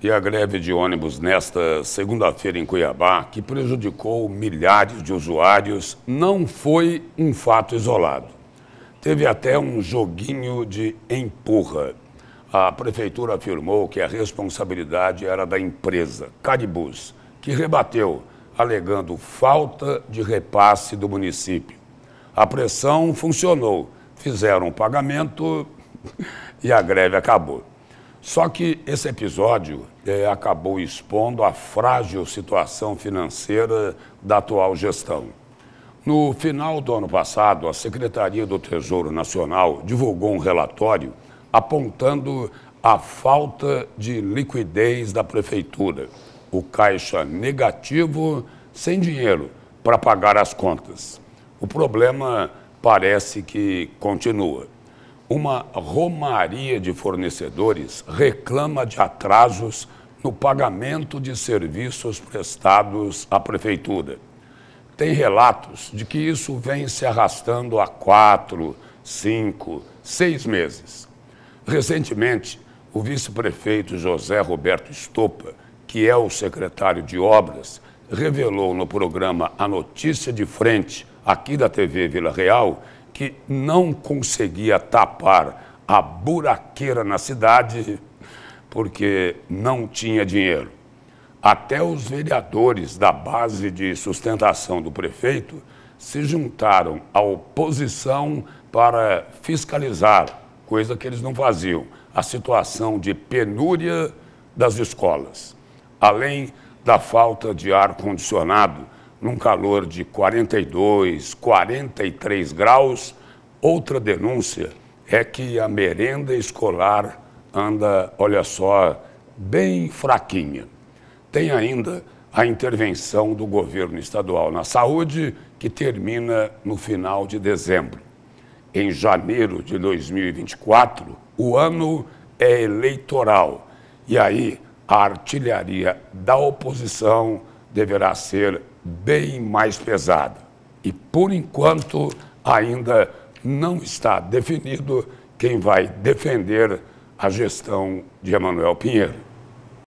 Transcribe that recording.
E a greve de ônibus nesta segunda-feira em Cuiabá, que prejudicou milhares de usuários, não foi um fato isolado. Teve até um joguinho de empurra. A prefeitura afirmou que a responsabilidade era da empresa Caribus, que rebateu, alegando falta de repasse do município. A pressão funcionou, fizeram o pagamento e a greve acabou. Só que esse episódio é, acabou expondo a frágil situação financeira da atual gestão. No final do ano passado, a Secretaria do Tesouro Nacional divulgou um relatório apontando a falta de liquidez da prefeitura, o caixa negativo sem dinheiro para pagar as contas. O problema parece que continua uma romaria de fornecedores reclama de atrasos no pagamento de serviços prestados à prefeitura. Tem relatos de que isso vem se arrastando há quatro, cinco, seis meses. Recentemente, o vice-prefeito José Roberto Estopa, que é o secretário de Obras, revelou no programa A Notícia de Frente, aqui da TV Vila Real, que não conseguia tapar a buraqueira na cidade porque não tinha dinheiro. Até os vereadores da base de sustentação do prefeito se juntaram à oposição para fiscalizar, coisa que eles não faziam, a situação de penúria das escolas, além da falta de ar-condicionado num calor de 42, 43 graus. Outra denúncia é que a merenda escolar anda, olha só, bem fraquinha. Tem ainda a intervenção do governo estadual na saúde, que termina no final de dezembro. Em janeiro de 2024, o ano é eleitoral. E aí, a artilharia da oposição deverá ser bem mais pesada. E, por enquanto, ainda não está definido quem vai defender a gestão de Emanuel Pinheiro.